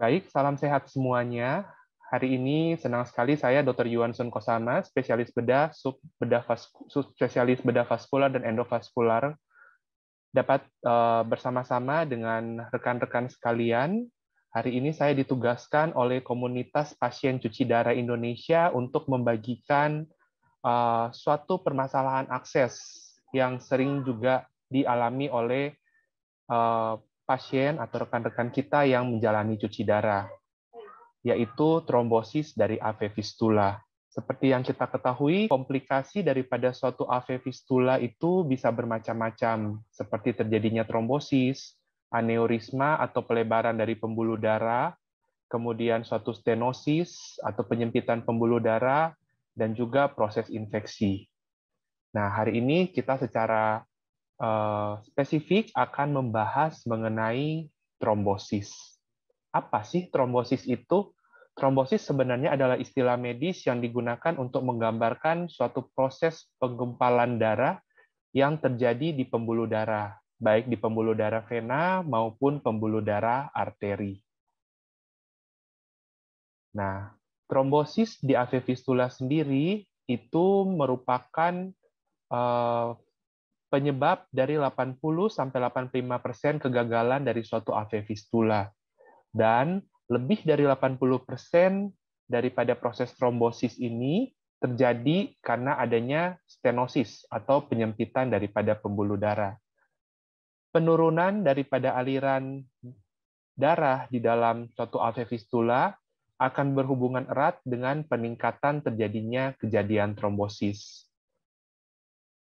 Baik, salam sehat semuanya. Hari ini senang sekali saya Dr. Yuan Sun Kosama, spesialis bedah, sub bedah spesialis bedah vaskular dan endovaskular dapat uh, bersama-sama dengan rekan-rekan sekalian. Hari ini saya ditugaskan oleh komunitas pasien cuci darah Indonesia untuk membagikan uh, suatu permasalahan akses yang sering juga dialami oleh uh, pasien atau rekan-rekan kita yang menjalani cuci darah, yaitu trombosis dari AV fistula. Seperti yang kita ketahui, komplikasi daripada suatu AV fistula itu bisa bermacam-macam, seperti terjadinya trombosis, aneurisma atau pelebaran dari pembuluh darah, kemudian suatu stenosis atau penyempitan pembuluh darah, dan juga proses infeksi. Nah, hari ini kita secara uh, spesifik akan membahas mengenai trombosis. Apa sih trombosis itu? Trombosis sebenarnya adalah istilah medis yang digunakan untuk menggambarkan suatu proses penggumpalan darah yang terjadi di pembuluh darah, baik di pembuluh darah vena maupun pembuluh darah arteri. Nah, trombosis di AV fistula sendiri itu merupakan eh, penyebab dari 80 sampai 85% kegagalan dari suatu AV fistula. Dan lebih dari 80% daripada proses trombosis ini terjadi karena adanya stenosis atau penyempitan daripada pembuluh darah. Penurunan daripada aliran darah di dalam suatu alveoli fistula akan berhubungan erat dengan peningkatan terjadinya kejadian trombosis.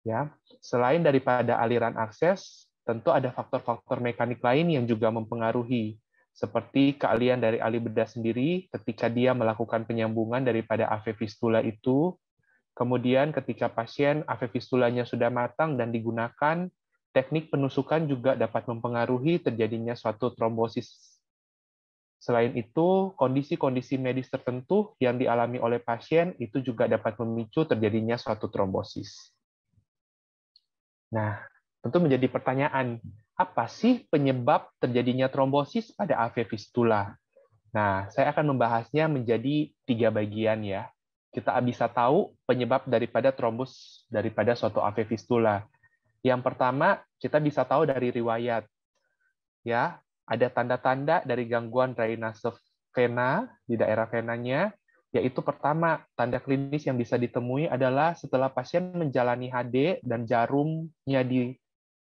Ya, selain daripada aliran akses, tentu ada faktor-faktor mekanik lain yang juga mempengaruhi seperti keahlian dari ahli bedah sendiri ketika dia melakukan penyambungan daripada AV fistula itu, kemudian ketika pasien AV fistulanya sudah matang dan digunakan, teknik penusukan juga dapat mempengaruhi terjadinya suatu trombosis. Selain itu, kondisi-kondisi medis tertentu yang dialami oleh pasien itu juga dapat memicu terjadinya suatu trombosis. Nah, tentu menjadi pertanyaan, apa sih penyebab terjadinya trombosis pada AV fistula? Nah, saya akan membahasnya menjadi tiga bagian ya. Kita bisa tahu penyebab daripada trombus daripada suatu AV fistula. Yang pertama, kita bisa tahu dari riwayat. Ya, ada tanda-tanda dari gangguan drainase vena di daerah venanya, yaitu pertama, tanda klinis yang bisa ditemui adalah setelah pasien menjalani HD dan jarumnya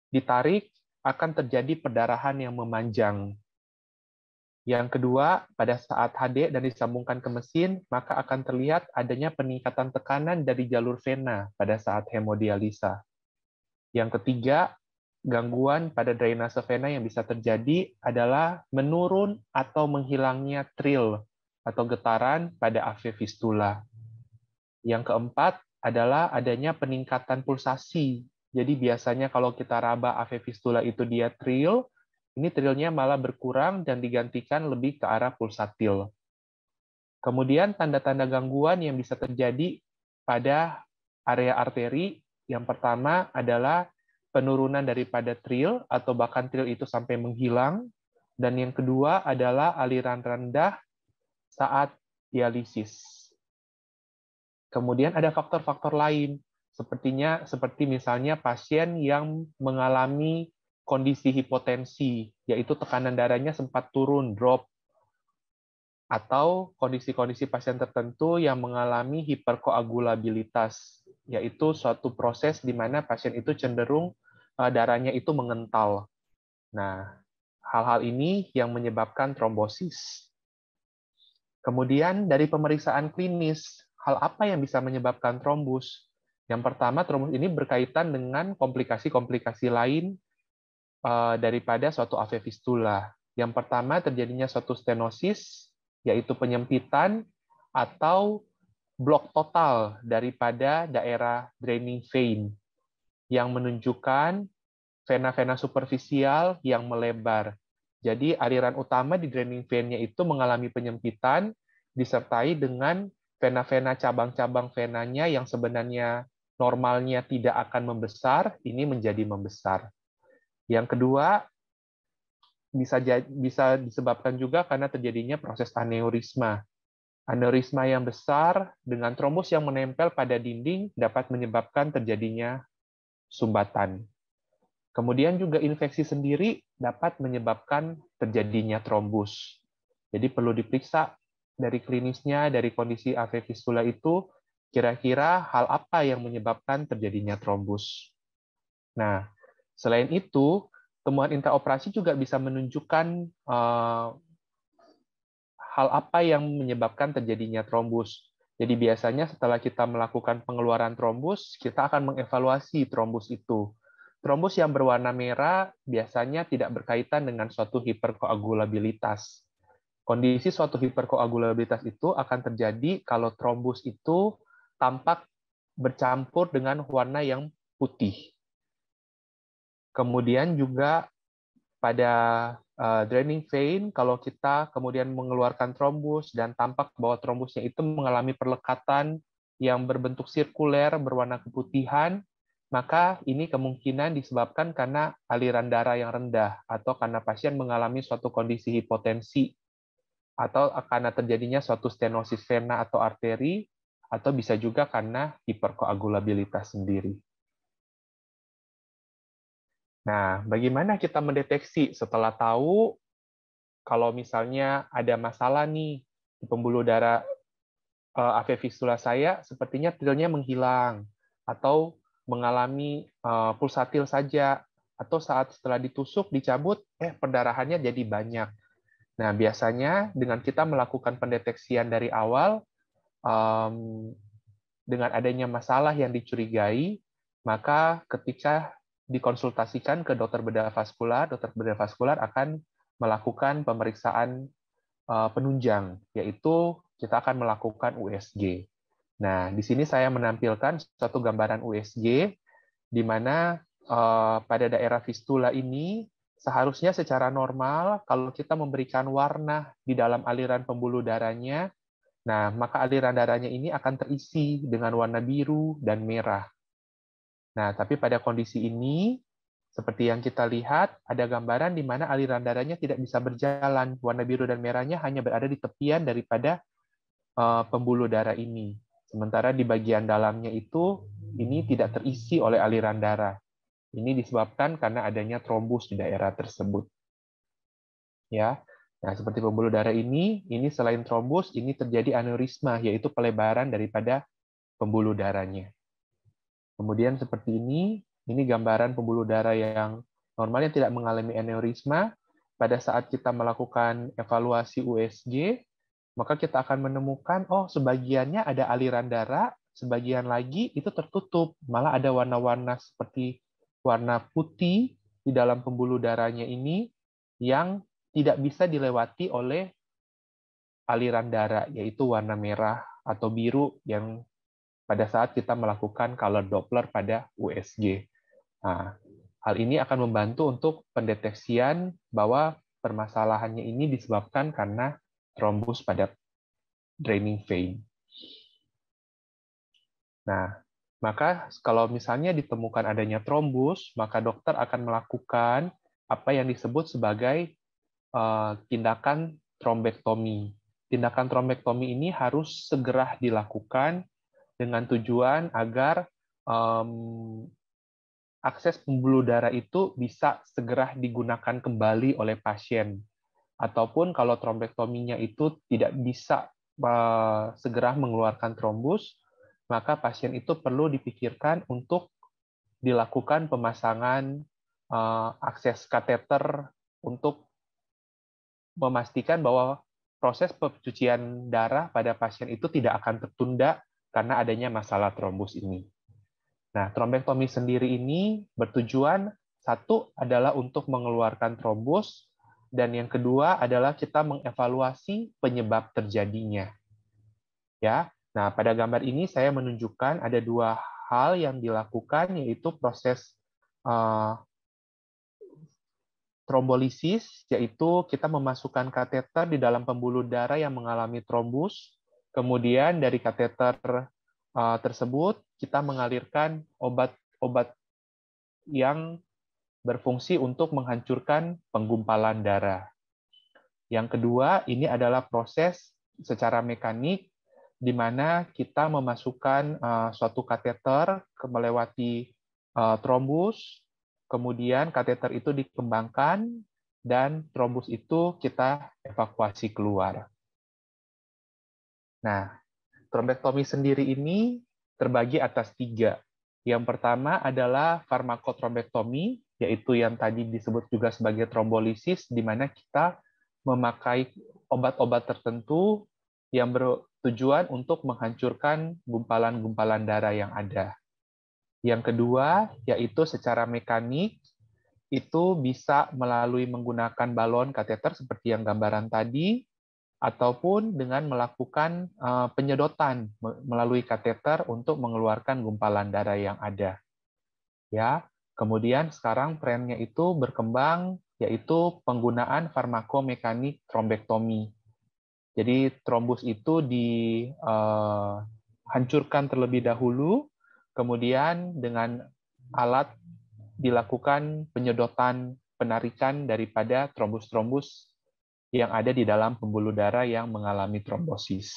ditarik akan terjadi perdarahan yang memanjang. Yang kedua, pada saat HD dan disambungkan ke mesin, maka akan terlihat adanya peningkatan tekanan dari jalur vena pada saat hemodialisa. Yang ketiga, gangguan pada drainase vena yang bisa terjadi adalah menurun atau menghilangnya trill atau getaran pada AV fistula. Yang keempat adalah adanya peningkatan pulsasi jadi biasanya kalau kita raba AV fistula itu dia tril, ini trilnya malah berkurang dan digantikan lebih ke arah pulsatil. Kemudian tanda-tanda gangguan yang bisa terjadi pada area arteri, yang pertama adalah penurunan daripada tril atau bahkan tril itu sampai menghilang, dan yang kedua adalah aliran rendah saat dialisis. Kemudian ada faktor-faktor lain sepertinya seperti misalnya pasien yang mengalami kondisi hipotensi, yaitu tekanan darahnya sempat turun, drop, atau kondisi-kondisi pasien tertentu yang mengalami hiperkoagulabilitas, yaitu suatu proses di mana pasien itu cenderung eh, darahnya itu mengental. Nah, hal-hal ini yang menyebabkan trombosis. Kemudian dari pemeriksaan klinis, hal apa yang bisa menyebabkan trombus? Yang pertama, terumus ini berkaitan dengan komplikasi-komplikasi lain eh, daripada suatu AV fistula. Yang pertama, terjadinya suatu stenosis, yaitu penyempitan atau blok total daripada daerah draining vein yang menunjukkan vena-vena superficial yang melebar. Jadi aliran utama di draining vein-nya itu mengalami penyempitan disertai dengan vena-vena cabang-cabang venanya yang sebenarnya normalnya tidak akan membesar, ini menjadi membesar. Yang kedua, bisa bisa disebabkan juga karena terjadinya proses aneurisma. Aneurisma yang besar dengan trombus yang menempel pada dinding dapat menyebabkan terjadinya sumbatan. Kemudian juga infeksi sendiri dapat menyebabkan terjadinya trombus. Jadi perlu diperiksa dari klinisnya, dari kondisi fistula itu Kira-kira hal apa yang menyebabkan terjadinya trombus? Nah, selain itu, temuan intraoperasi juga bisa menunjukkan uh, hal apa yang menyebabkan terjadinya trombus. Jadi biasanya setelah kita melakukan pengeluaran trombus, kita akan mengevaluasi trombus itu. Trombus yang berwarna merah biasanya tidak berkaitan dengan suatu hiperkoagulabilitas. Kondisi suatu hiperkoagulabilitas itu akan terjadi kalau trombus itu tampak bercampur dengan warna yang putih. Kemudian juga pada uh, draining vein, kalau kita kemudian mengeluarkan trombus dan tampak bahwa trombusnya itu mengalami perlekatan yang berbentuk sirkuler berwarna keputihan, maka ini kemungkinan disebabkan karena aliran darah yang rendah atau karena pasien mengalami suatu kondisi hipotensi atau karena terjadinya suatu stenosis vena atau arteri atau bisa juga karena hiperkoagulabilitas sendiri. Nah, bagaimana kita mendeteksi setelah tahu kalau misalnya ada masalah nih di pembuluh darah eh, AV fistula saya, sepertinya trilnya menghilang atau mengalami eh, pulsatil saja atau saat setelah ditusuk dicabut eh perdarahannya jadi banyak. Nah, biasanya dengan kita melakukan pendeteksian dari awal, um, dengan adanya masalah yang dicurigai, maka ketika dikonsultasikan ke dokter bedah vaskular, dokter bedah vaskular akan melakukan pemeriksaan uh, penunjang, yaitu kita akan melakukan USG. Nah, di sini saya menampilkan satu gambaran USG, di mana uh, pada daerah fistula ini seharusnya secara normal kalau kita memberikan warna di dalam aliran pembuluh darahnya Nah, maka aliran darahnya ini akan terisi dengan warna biru dan merah. Nah, tapi pada kondisi ini, seperti yang kita lihat, ada gambaran di mana aliran darahnya tidak bisa berjalan. Warna biru dan merahnya hanya berada di tepian daripada eh, pembuluh darah ini. Sementara di bagian dalamnya itu, ini tidak terisi oleh aliran darah. Ini disebabkan karena adanya trombus di daerah tersebut. Ya, Nah, seperti pembuluh darah ini, ini selain trombus ini terjadi aneurisma, yaitu pelebaran daripada pembuluh darahnya. Kemudian seperti ini, ini gambaran pembuluh darah yang normalnya tidak mengalami aneurisma. Pada saat kita melakukan evaluasi USG, maka kita akan menemukan, oh sebagiannya ada aliran darah, sebagian lagi itu tertutup, malah ada warna-warna seperti warna putih di dalam pembuluh darahnya ini yang tidak bisa dilewati oleh aliran darah, yaitu warna merah atau biru yang pada saat kita melakukan color Doppler pada USG. Nah, hal ini akan membantu untuk pendeteksian bahwa permasalahannya ini disebabkan karena trombus pada draining vein. Nah, maka kalau misalnya ditemukan adanya trombus, maka dokter akan melakukan apa yang disebut sebagai Eh, tindakan trombektomi. Tindakan trombektomi ini harus segera dilakukan dengan tujuan agar um, akses pembuluh darah itu bisa segera digunakan kembali oleh pasien. Ataupun kalau trombektominya itu tidak bisa segera mengeluarkan trombus, maka pasien itu perlu dipikirkan untuk dilakukan pemasangan eh, akses kateter untuk memastikan bahwa proses pencucian darah pada pasien itu tidak akan tertunda karena adanya masalah trombus ini. Nah, trombektomi sendiri ini bertujuan satu adalah untuk mengeluarkan trombus dan yang kedua adalah kita mengevaluasi penyebab terjadinya. Ya. Nah, pada gambar ini saya menunjukkan ada dua hal yang dilakukan yaitu proses uh, Trombolisis yaitu kita memasukkan kateter di dalam pembuluh darah yang mengalami trombus. Kemudian dari kateter eh, tersebut kita mengalirkan obat-obat yang berfungsi untuk menghancurkan penggumpalan darah. Yang kedua, ini adalah proses secara mekanik di mana kita memasukkan eh, suatu kateter melewati eh, trombus Kemudian kateter itu dikembangkan dan trombus itu kita evakuasi keluar. Nah, trombektomi sendiri ini terbagi atas tiga. Yang pertama adalah farmakotrombektomi, yaitu yang tadi disebut juga sebagai trombolisis, di mana kita memakai obat-obat tertentu yang bertujuan untuk menghancurkan gumpalan-gumpalan darah yang ada. Yang kedua, yaitu secara mekanik, itu bisa melalui menggunakan balon kateter seperti yang gambaran tadi, ataupun dengan melakukan eh, penyedotan melalui kateter untuk mengeluarkan gumpalan darah yang ada. Ya, kemudian sekarang trennya itu berkembang yaitu penggunaan farmakomekanik trombektomi. Jadi trombus itu dihancurkan eh, terlebih dahulu Kemudian dengan alat dilakukan penyedotan penarikan daripada trombus-trombus yang ada di dalam pembuluh darah yang mengalami trombosis.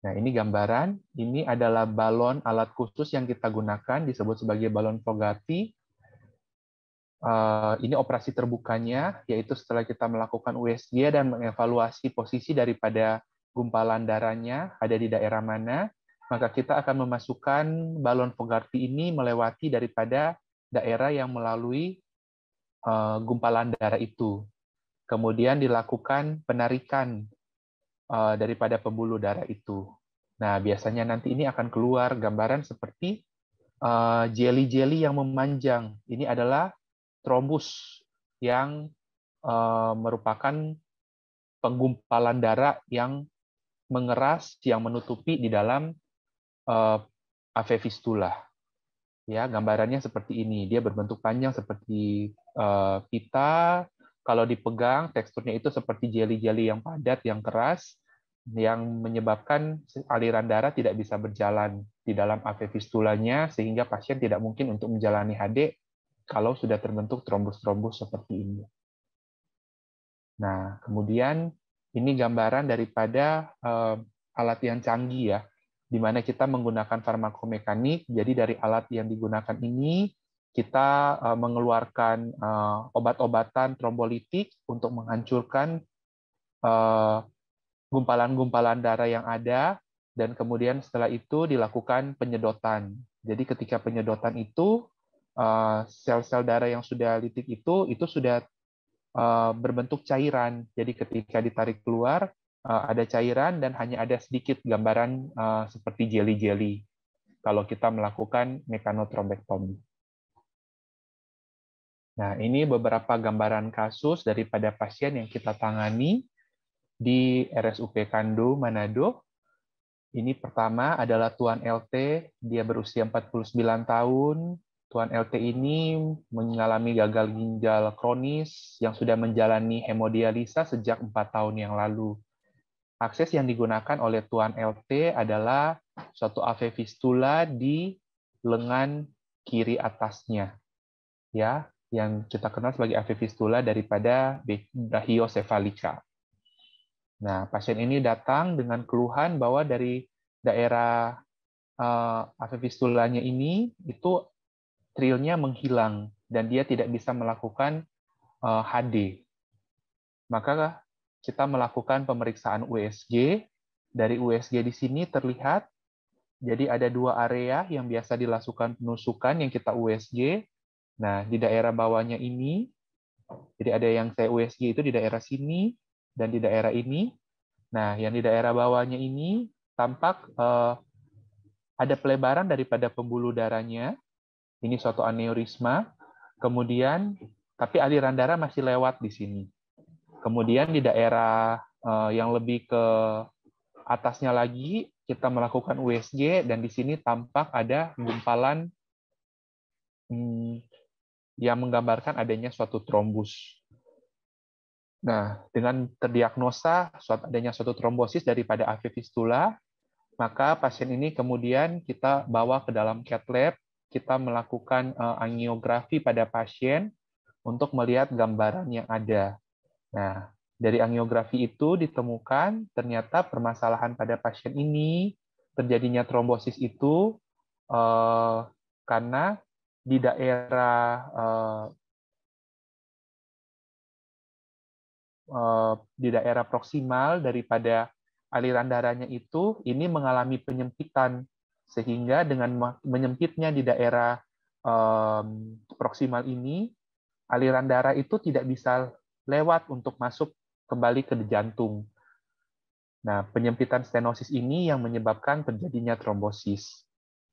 Nah, ini gambaran. Ini adalah balon alat khusus yang kita gunakan, disebut sebagai balon Fogarty. Eh, ini operasi terbukanya, yaitu setelah kita melakukan USG dan mengevaluasi posisi daripada gumpalan darahnya ada di daerah mana, maka kita akan memasukkan balon Fogarty ini melewati daripada daerah yang melalui eh, gumpalan darah itu. Kemudian dilakukan penarikan eh, daripada pembuluh darah itu. Nah, biasanya nanti ini akan keluar gambaran seperti eh, jeli-jeli yang memanjang. Ini adalah trombus yang merupakan penggumpalan darah yang mengeras yang menutupi di dalam Eh, ave fistula. Ya, gambarannya seperti ini. Dia berbentuk panjang seperti eh, pita. Kalau dipegang, teksturnya itu seperti jeli-jeli yang padat, yang keras, yang menyebabkan aliran darah tidak bisa berjalan di dalam ave fistulanya, sehingga pasien tidak mungkin untuk menjalani HD kalau sudah terbentuk trombus-trombus seperti ini. Nah, kemudian ini gambaran daripada eh, alat yang canggih ya, di mana kita menggunakan farmakomekanik. Jadi dari alat yang digunakan ini kita eh, mengeluarkan eh, obat-obatan trombolitik untuk menghancurkan eh, gumpalan-gumpalan darah yang ada dan kemudian setelah itu dilakukan penyedotan. Jadi ketika penyedotan itu sel-sel darah yang sudah litik itu itu sudah berbentuk cairan. Jadi ketika ditarik keluar Eh, ada cairan dan hanya ada sedikit gambaran eh, seperti jeli-jeli kalau kita melakukan mekanotrombektomi. Nah, ini beberapa gambaran kasus daripada pasien yang kita tangani di RSUP Kando, Manado. Ini pertama adalah Tuan LT, dia berusia 49 tahun. Tuan LT ini mengalami gagal ginjal kronis yang sudah menjalani hemodialisa sejak 4 tahun yang lalu. Akses yang digunakan oleh Tuan LT adalah suatu AV fistula di lengan kiri atasnya. Ya, yang kita kenal sebagai AV fistula daripada brachiocephalica. Nah, pasien ini datang dengan keluhan bahwa dari daerah uh, eh, AV fistulanya ini itu trilnya menghilang dan dia tidak bisa melakukan uh, eh, HD. Maka kita melakukan pemeriksaan USG. Dari USG di sini terlihat, jadi ada dua area yang biasa dilakukan penusukan yang kita USG. Nah, di daerah bawahnya ini, jadi ada yang saya USG itu di daerah sini dan di daerah ini. Nah, yang di daerah bawahnya ini tampak eh, ada pelebaran daripada pembuluh darahnya. Ini suatu aneurisma. Kemudian, tapi aliran darah masih lewat di sini. Kemudian di daerah eh, yang lebih ke atasnya lagi kita melakukan USG dan di sini tampak ada gumpalan hmm, yang menggambarkan adanya suatu trombus. Nah, dengan terdiagnosa adanya suatu trombosis daripada AV fistula, maka pasien ini kemudian kita bawa ke dalam cat lab, kita melakukan eh, angiografi pada pasien untuk melihat gambaran yang ada. Nah, dari angiografi itu ditemukan ternyata permasalahan pada pasien ini terjadinya trombosis itu eh, karena di daerah eh, eh di daerah proksimal daripada aliran darahnya itu ini mengalami penyempitan sehingga dengan menyempitnya di daerah eh, proksimal ini aliran darah itu tidak bisa lewat untuk masuk kembali ke jantung. Nah, penyempitan stenosis ini yang menyebabkan terjadinya trombosis.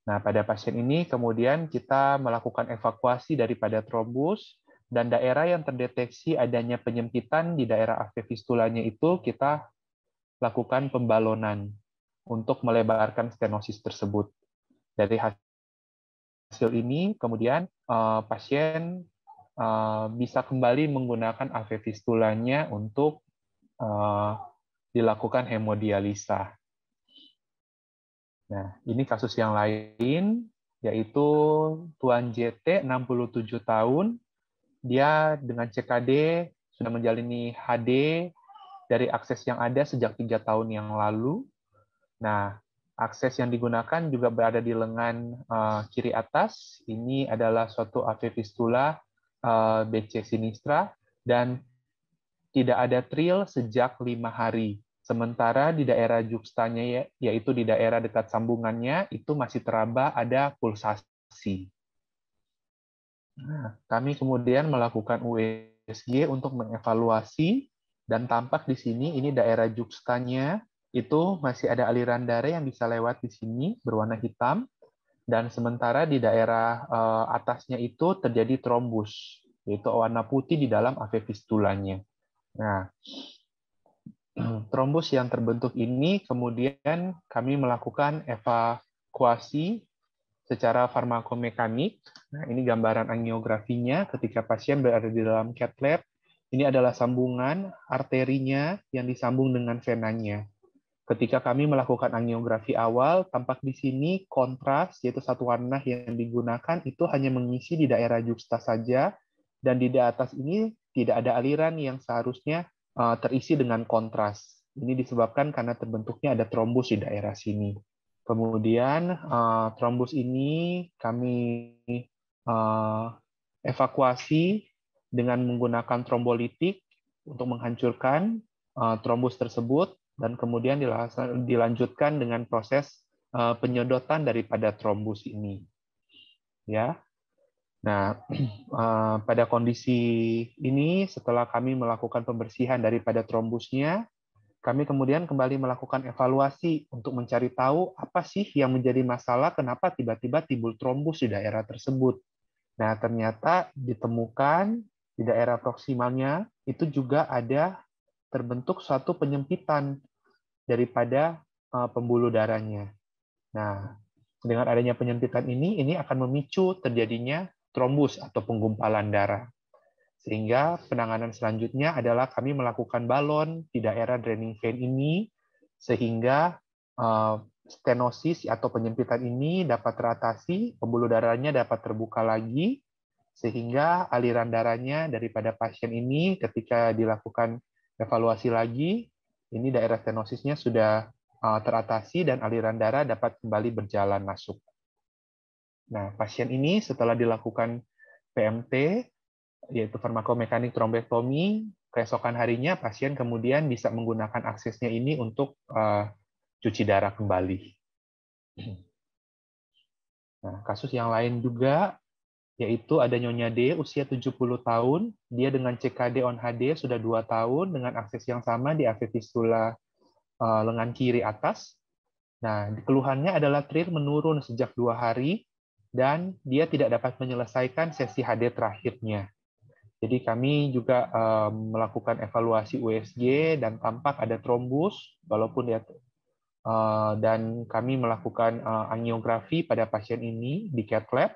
Nah, pada pasien ini kemudian kita melakukan evakuasi daripada trombus dan daerah yang terdeteksi adanya penyempitan di daerah AV fistulanya itu kita lakukan pembalonan untuk melebarkan stenosis tersebut. Dari hasil ini kemudian eh, pasien Eh, bisa kembali menggunakan AV fistulanya untuk eh, dilakukan hemodialisa. Nah, ini kasus yang lain, yaitu Tuan JT, 67 tahun. Dia dengan CKD sudah menjalani HD dari akses yang ada sejak tiga tahun yang lalu. Nah, akses yang digunakan juga berada di lengan eh, kiri atas. Ini adalah suatu AV fistula Eh, BC Sinistra dan tidak ada trail sejak lima hari. Sementara di daerah jukstanya, ya, yaitu di daerah dekat sambungannya, itu masih teraba ada pulsasi. Nah, kami kemudian melakukan USG untuk mengevaluasi dan tampak di sini ini daerah jukstanya itu masih ada aliran darah yang bisa lewat di sini berwarna hitam dan sementara di daerah eh, atasnya itu terjadi trombus, yaitu warna putih di dalam AV fistulanya. Nah, trombus yang terbentuk ini kemudian kami melakukan evakuasi secara farmakomekanik. Nah, ini gambaran angiografinya ketika pasien berada di dalam cath lab. Ini adalah sambungan arterinya yang disambung dengan venanya. Ketika kami melakukan angiografi awal, tampak di sini kontras, yaitu satu warna yang digunakan, itu hanya mengisi di daerah juxta saja, dan di daerah atas ini tidak ada aliran yang seharusnya eh, terisi dengan kontras. Ini disebabkan karena terbentuknya ada trombus di daerah sini. Kemudian eh, trombus ini kami eh, evakuasi dengan menggunakan trombolitik untuk menghancurkan trombus tersebut dan kemudian dilanjutkan dengan proses eh, penyodotan daripada trombus ini. Ya. Nah, eh, pada kondisi ini setelah kami melakukan pembersihan daripada trombusnya, kami kemudian kembali melakukan evaluasi untuk mencari tahu apa sih yang menjadi masalah kenapa tiba-tiba timbul trombus di daerah tersebut. Nah, ternyata ditemukan di daerah proksimalnya itu juga ada terbentuk suatu penyempitan daripada eh, pembuluh darahnya. Nah, dengan adanya penyempitan ini, ini akan memicu terjadinya trombus atau penggumpalan darah. Sehingga penanganan selanjutnya adalah kami melakukan balon di daerah draining vein ini, sehingga eh, stenosis atau penyempitan ini dapat teratasi, pembuluh darahnya dapat terbuka lagi, sehingga aliran darahnya daripada pasien ini ketika dilakukan evaluasi lagi, ini daerah stenosisnya sudah uh, teratasi dan aliran darah dapat kembali berjalan masuk. Nah, pasien ini setelah dilakukan PMT, yaitu farmakomekanik trombektomi, keesokan harinya pasien kemudian bisa menggunakan aksesnya ini untuk uh, cuci darah kembali. Nah, kasus yang lain juga yaitu ada Nyonya D usia 70 tahun, dia dengan CKD on HD sudah 2 tahun dengan akses yang sama di akses fistula eh, lengan kiri atas. Nah, keluhannya adalah trir menurun sejak dua hari dan dia tidak dapat menyelesaikan sesi HD terakhirnya. Jadi kami juga eh, melakukan evaluasi USG dan tampak ada trombus, walaupun dia eh, dan kami melakukan angiografi pada pasien ini di cath lab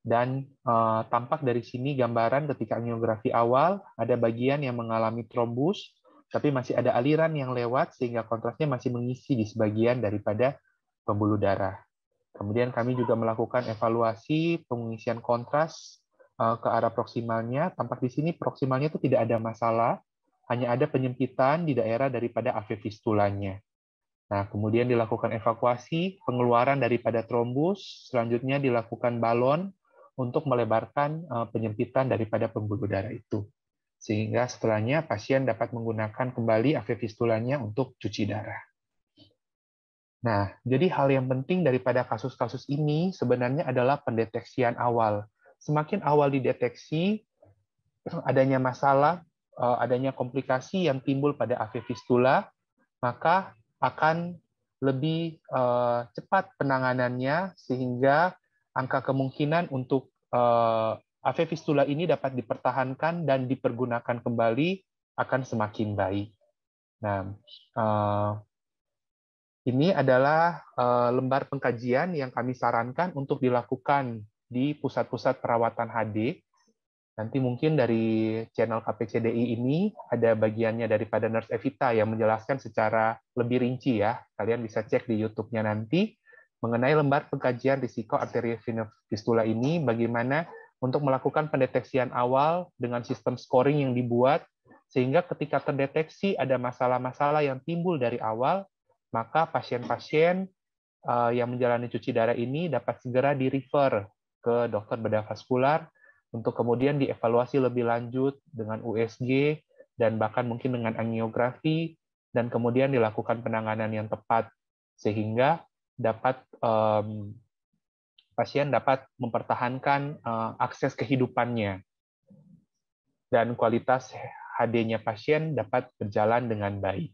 dan uh, tampak dari sini gambaran ketika angiografi awal, ada bagian yang mengalami trombus, tapi masih ada aliran yang lewat sehingga kontrasnya masih mengisi di sebagian daripada pembuluh darah. Kemudian kami juga melakukan evaluasi pengisian kontras eh, ke arah proksimalnya. Tampak di sini proksimalnya itu tidak ada masalah, hanya ada penyempitan di daerah daripada AV fistulanya. Nah, kemudian dilakukan evakuasi, pengeluaran daripada trombus, selanjutnya dilakukan balon untuk melebarkan eh, penyempitan daripada pembuluh darah itu. Sehingga setelahnya pasien dapat menggunakan kembali AV fistulanya untuk cuci darah. Nah, jadi hal yang penting daripada kasus-kasus ini sebenarnya adalah pendeteksian awal. Semakin awal dideteksi adanya masalah, eh, adanya komplikasi yang timbul pada AV fistula, maka akan lebih eh, cepat penanganannya sehingga angka kemungkinan untuk Eh, AV fistula ini dapat dipertahankan dan dipergunakan kembali akan semakin baik. Nah, eh, ini adalah eh, lembar pengkajian yang kami sarankan untuk dilakukan di pusat-pusat perawatan HD. Nanti mungkin dari channel KPCDI ini ada bagiannya daripada Nurse Evita yang menjelaskan secara lebih rinci ya. Kalian bisa cek di YouTube-nya nanti mengenai lembar pengkajian risiko arteriovenous fistula ini bagaimana untuk melakukan pendeteksian awal dengan sistem scoring yang dibuat sehingga ketika terdeteksi ada masalah-masalah yang timbul dari awal maka pasien-pasien eh, yang menjalani cuci darah ini dapat segera di refer ke dokter bedah vaskular untuk kemudian dievaluasi lebih lanjut dengan USG dan bahkan mungkin dengan angiografi dan kemudian dilakukan penanganan yang tepat sehingga dapat um, pasien dapat mempertahankan uh, akses kehidupannya dan kualitas HD-nya pasien dapat berjalan dengan baik.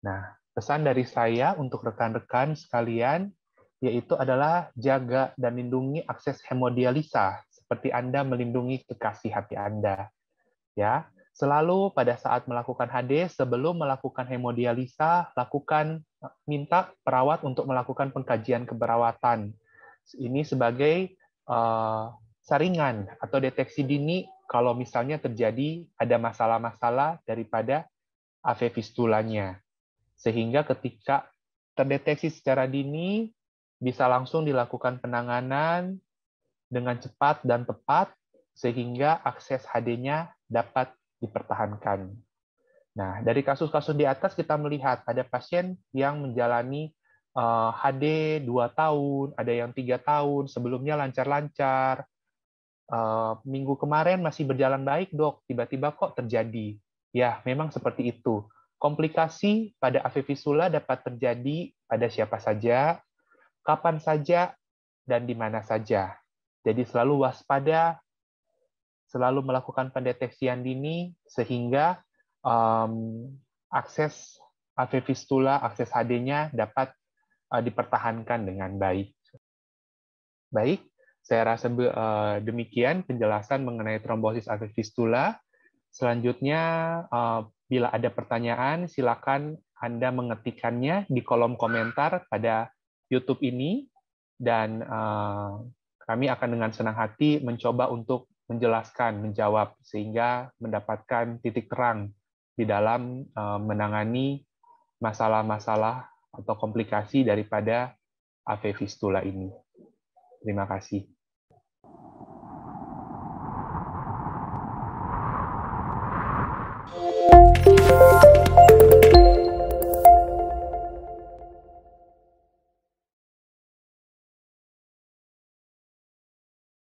Nah, pesan dari saya untuk rekan-rekan sekalian yaitu adalah jaga dan lindungi akses hemodialisa seperti Anda melindungi kekasih hati Anda. Ya, Selalu pada saat melakukan HD, sebelum melakukan hemodialisa, lakukan minta perawat untuk melakukan pengkajian keberawatan Ini sebagai uh, saringan atau deteksi dini kalau misalnya terjadi ada masalah-masalah daripada AV fistulanya. Sehingga ketika terdeteksi secara dini, bisa langsung dilakukan penanganan dengan cepat dan tepat, sehingga akses HD-nya dapat dipertahankan. Nah, dari kasus-kasus di atas kita melihat ada pasien yang menjalani HD eh, 2 tahun, ada yang tiga tahun, sebelumnya lancar-lancar. Eh, minggu kemarin masih berjalan baik, dok. Tiba-tiba kok terjadi. Ya, memang seperti itu. Komplikasi pada fistula dapat terjadi pada siapa saja, kapan saja, dan di mana saja. Jadi selalu waspada selalu melakukan pendeteksian dini sehingga um, akses AV fistula, akses HD-nya dapat uh, dipertahankan dengan baik. Baik, saya rasa uh, demikian penjelasan mengenai trombosis AV fistula. Selanjutnya, uh, bila ada pertanyaan, silakan Anda mengetikkannya di kolom komentar pada YouTube ini, dan uh, kami akan dengan senang hati mencoba untuk menjelaskan, menjawab, sehingga mendapatkan titik terang di dalam eh, menangani masalah-masalah atau komplikasi daripada AV fistula ini. Terima kasih.